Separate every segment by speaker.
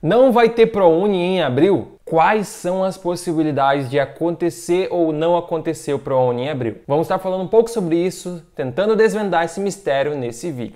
Speaker 1: Não vai ter ProUni em abril? Quais são as possibilidades de acontecer ou não acontecer o ProUni em abril? Vamos estar falando um pouco sobre isso, tentando desvendar esse mistério nesse vídeo.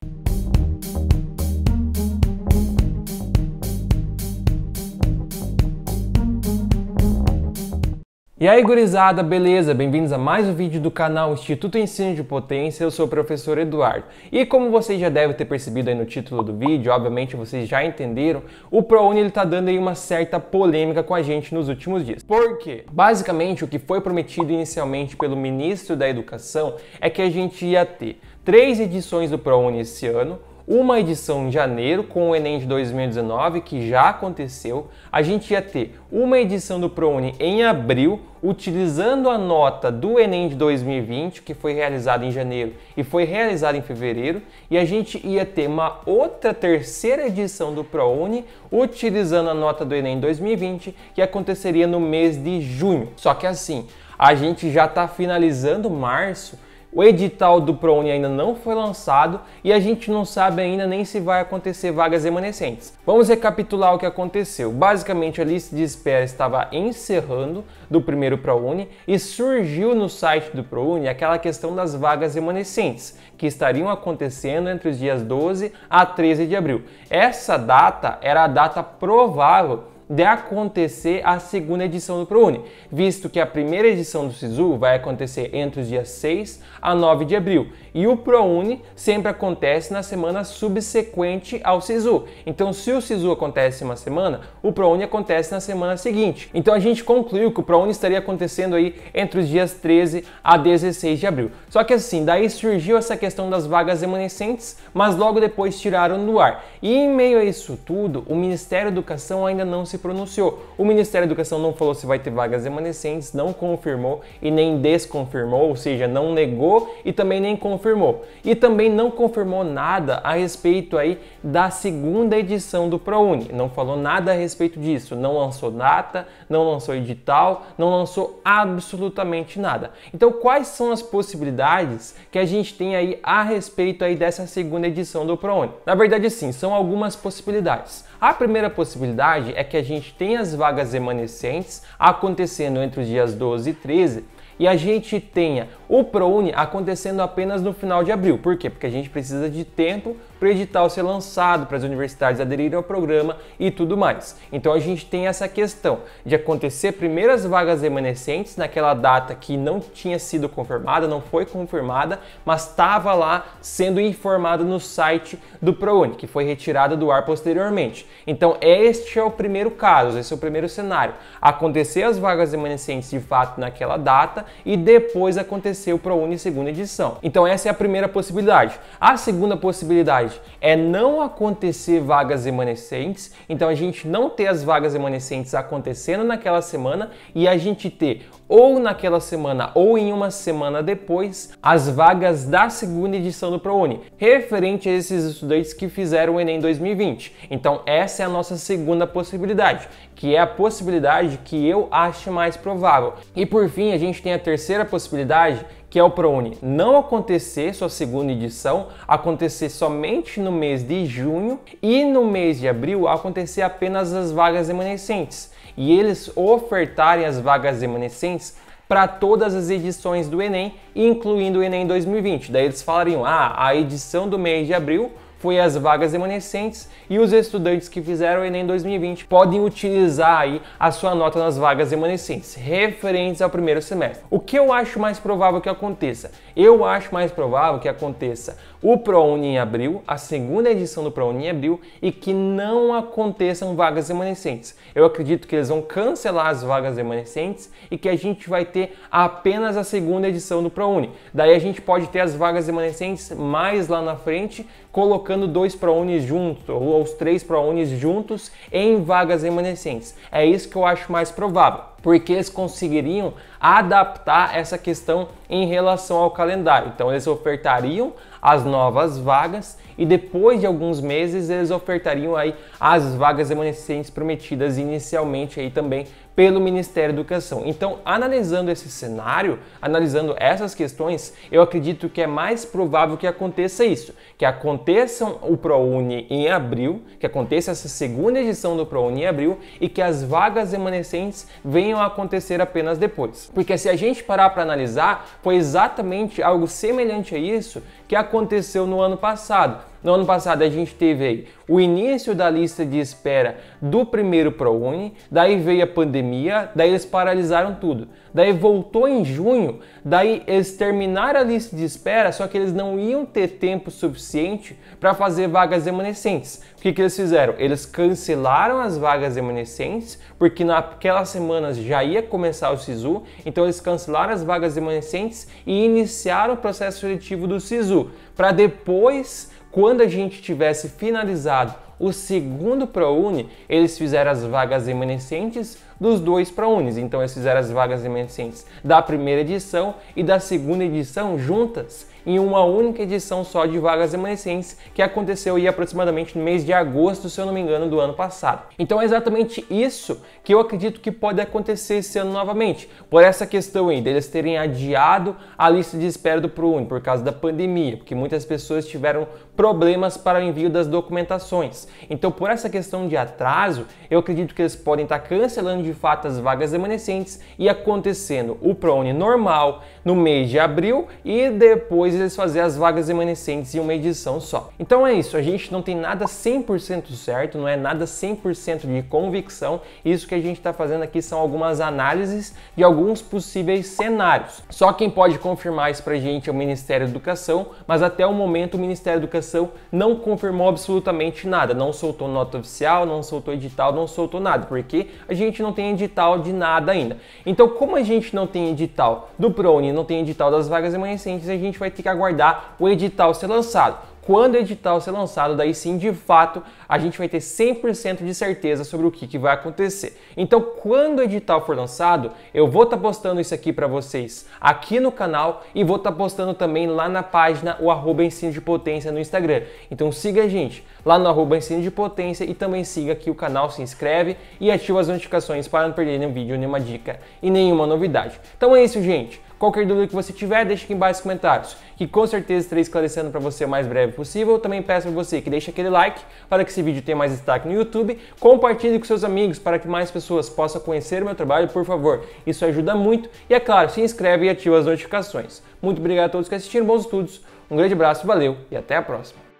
Speaker 1: E aí, gurizada, beleza? Bem-vindos a mais um vídeo do canal Instituto Ensino de Potência, eu sou o professor Eduardo. E como vocês já devem ter percebido aí no título do vídeo, obviamente vocês já entenderam, o ProUni ele tá dando aí uma certa polêmica com a gente nos últimos dias. Por quê? Basicamente, o que foi prometido inicialmente pelo ministro da Educação é que a gente ia ter três edições do ProUni esse ano, uma edição em janeiro com o Enem de 2019, que já aconteceu. A gente ia ter uma edição do ProUni em abril, utilizando a nota do Enem de 2020, que foi realizada em janeiro e foi realizada em fevereiro, e a gente ia ter uma outra terceira edição do ProUni, utilizando a nota do Enem 2020, que aconteceria no mês de junho. Só que assim, a gente já está finalizando março o edital do ProUni ainda não foi lançado e a gente não sabe ainda nem se vai acontecer vagas remanescentes. Vamos recapitular o que aconteceu. Basicamente, a lista de espera estava encerrando do primeiro ProUni e surgiu no site do ProUni aquela questão das vagas remanescentes, que estariam acontecendo entre os dias 12 a 13 de abril. Essa data era a data provável de acontecer a segunda edição do ProUni, visto que a primeira edição do SISU vai acontecer entre os dias 6 a 9 de abril e o ProUni sempre acontece na semana subsequente ao SISU. Então, se o SISU acontece uma semana, o ProUni acontece na semana seguinte. Então, a gente concluiu que o ProUni estaria acontecendo aí entre os dias 13 a 16 de abril. Só que assim, daí surgiu essa questão das vagas remanescentes, mas logo depois tiraram do ar. E em meio a isso tudo, o Ministério da Educação ainda não se se pronunciou. O Ministério da Educação não falou se vai ter vagas remanescentes, não confirmou e nem desconfirmou, ou seja, não negou e também nem confirmou. E também não confirmou nada a respeito aí da segunda edição do ProUni. Não falou nada a respeito disso, não lançou data, não lançou edital, não lançou absolutamente nada. Então, quais são as possibilidades que a gente tem aí a respeito aí dessa segunda edição do ProUni? Na verdade, sim, são algumas possibilidades. A primeira possibilidade é que a gente tenha as vagas remanescentes acontecendo entre os dias 12 e 13 e a gente tenha o ProUni acontecendo apenas no final de abril. Por quê? Porque a gente precisa de tempo para o edital ser lançado, para as universidades aderirem ao programa e tudo mais. Então a gente tem essa questão de acontecer primeiras vagas remanescentes naquela data que não tinha sido confirmada, não foi confirmada, mas estava lá sendo informado no site do ProUni, que foi retirada do ar posteriormente. Então este é o primeiro caso, esse é o primeiro cenário. Acontecer as vagas remanescentes de fato naquela data e depois acontecer para a Uni segunda edição. Então essa é a primeira possibilidade. A segunda possibilidade é não acontecer vagas remanescentes, então a gente não ter as vagas remanescentes acontecendo naquela semana e a gente ter ou naquela semana ou em uma semana depois as vagas da segunda edição do ProUni, referente a esses estudantes que fizeram o Enem 2020. Então, essa é a nossa segunda possibilidade, que é a possibilidade que eu acho mais provável. E por fim, a gente tem a terceira possibilidade, que é o ProUni, não acontecer sua segunda edição, acontecer somente no mês de junho e no mês de abril acontecer apenas as vagas remanescentes e eles ofertarem as vagas remanescentes para todas as edições do Enem, incluindo o Enem 2020. Daí eles falariam: ah, a edição do mês de abril foi as vagas remanescentes e os estudantes que fizeram o Enem 2020 podem utilizar aí a sua nota nas vagas remanescentes, referentes ao primeiro semestre. O que eu acho mais provável que aconteça? Eu acho mais provável que aconteça o ProUni em abril, a segunda edição do ProUni em abril e que não aconteçam vagas remanescentes. Eu acredito que eles vão cancelar as vagas remanescentes e que a gente vai ter apenas a segunda edição do ProUni. Daí a gente pode ter as vagas remanescentes mais lá na frente, colocando dois ProUnis juntos ou os três ProUnis juntos em vagas remanescentes. É isso que eu acho mais provável porque eles conseguiriam adaptar essa questão em relação ao calendário. Então, eles ofertariam as novas vagas e depois de alguns meses eles ofertariam aí as vagas remanescentes prometidas inicialmente aí também pelo Ministério da Educação. Então, analisando esse cenário, analisando essas questões, eu acredito que é mais provável que aconteça isso, que aconteça o ProUni em abril, que aconteça essa segunda edição do ProUni em abril e que as vagas remanescentes venham a acontecer apenas depois. Porque se a gente parar para analisar, foi exatamente algo semelhante a isso que aconteceu no ano passado no ano passado a gente teve aí o início da lista de espera do primeiro ProUni, daí veio a pandemia, daí eles paralisaram tudo. Daí voltou em junho, daí eles terminaram a lista de espera, só que eles não iam ter tempo suficiente para fazer vagas remanescentes. O que, que eles fizeram? Eles cancelaram as vagas remanescentes, porque naquelas semanas já ia começar o SISU, então eles cancelaram as vagas remanescentes e iniciaram o processo seletivo do SISU, para depois quando a gente tivesse finalizado o segundo ProUni, eles fizeram as vagas remanescentes dos dois ProUnis. Então eles fizeram as vagas remanescentes da primeira edição e da segunda edição juntas em uma única edição só de vagas remanescentes que aconteceu aí aproximadamente no mês de agosto, se eu não me engano, do ano passado. Então é exatamente isso que eu acredito que pode acontecer esse ano novamente, por essa questão aí deles terem adiado a lista de espera do ProUni por causa da pandemia, porque muitas pessoas tiveram problemas para o envio das documentações. Então, por essa questão de atraso, eu acredito que eles podem estar cancelando de fato as vagas remanescentes e acontecendo o ProUni normal no mês de abril e depois eles fazer as vagas remanescentes em uma edição só. Então é isso, a gente não tem nada 100% certo, não é nada 100% de convicção. Isso que a gente está fazendo aqui são algumas análises de alguns possíveis cenários. Só quem pode confirmar isso para a gente é o Ministério da Educação, mas até o momento o Ministério da Educação não confirmou absolutamente nada, não soltou nota oficial, não soltou edital, não soltou nada, porque a gente não tem edital de nada ainda. Então, como a gente não tem edital do PRONI, não tem edital das vagas remanescentes, a gente vai ter tem que aguardar o edital ser lançado. Quando o edital ser lançado, daí sim, de fato, a gente vai ter 100% de certeza sobre o que, que, vai acontecer. Então, quando o edital for lançado, eu vou estar tá postando isso aqui para vocês aqui no canal e vou estar tá postando também lá na página o arroba ensino de potência no Instagram. Então siga a gente lá no arroba ensino de potência e também siga aqui o canal, se inscreve e ativa as notificações para não perder nenhum vídeo, nenhuma dica e nenhuma novidade. Então é isso, gente. Qualquer dúvida que você tiver, deixa aqui embaixo nos comentários, que com certeza estarei esclarecendo para você o mais breve possível. Também peço para você que deixe aquele like para que esse vídeo tenha mais destaque no YouTube. Compartilhe com seus amigos para que mais pessoas possam conhecer o meu trabalho, por favor. Isso ajuda muito. E é claro, se inscreve e ativa as notificações. Muito obrigado a todos que assistiram, bons estudos, um grande abraço, valeu e até a próxima.